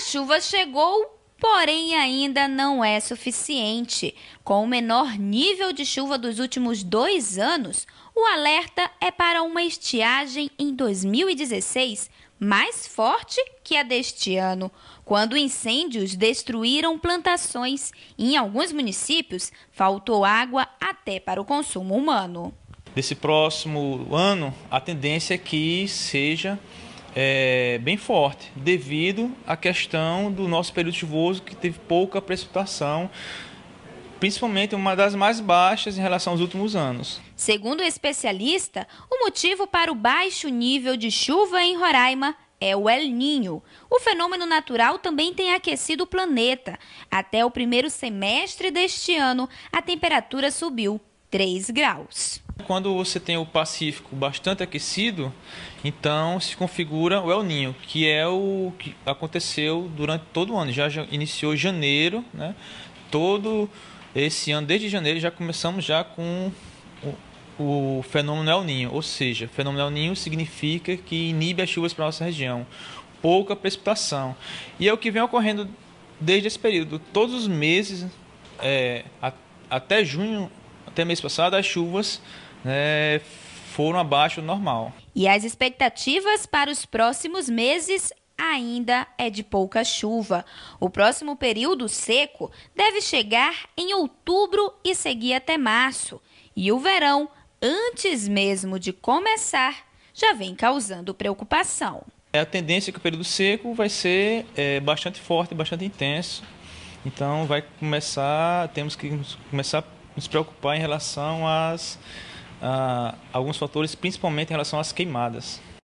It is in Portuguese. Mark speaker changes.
Speaker 1: A chuva chegou, porém ainda não é suficiente. Com o menor nível de chuva dos últimos dois anos, o alerta é para uma estiagem em 2016 mais forte que a deste ano, quando incêndios destruíram plantações e em alguns municípios faltou água até para o consumo humano.
Speaker 2: Desse próximo ano, a tendência é que seja é, bem forte, devido à questão do nosso período chuvoso que teve pouca precipitação, principalmente uma das mais baixas em relação aos últimos anos.
Speaker 1: Segundo o especialista, o motivo para o baixo nível de chuva em Roraima é o El Ninho. O fenômeno natural também tem aquecido o planeta. Até o primeiro semestre deste ano, a temperatura subiu 3 graus.
Speaker 2: Quando você tem o Pacífico bastante aquecido, então se configura o El Ninho, que é o que aconteceu durante todo o ano. Já, já iniciou janeiro, né? Todo esse ano, desde janeiro, já começamos já com o, o fenômeno El Ninho. Ou seja, fenômeno El Ninho significa que inibe as chuvas para nossa região. Pouca precipitação. E é o que vem ocorrendo desde esse período. Todos os meses, é, a, até junho, até mês passado, as chuvas é, foram abaixo do normal.
Speaker 1: E as expectativas para os próximos meses ainda é de pouca chuva. O próximo período seco deve chegar em outubro e seguir até março. E o verão, antes mesmo de começar, já vem causando preocupação.
Speaker 2: É, a tendência é que o período seco vai ser é, bastante forte, bastante intenso. Então vai começar, temos que começar a nos preocupar em relação às ah, alguns fatores, principalmente em relação às queimadas.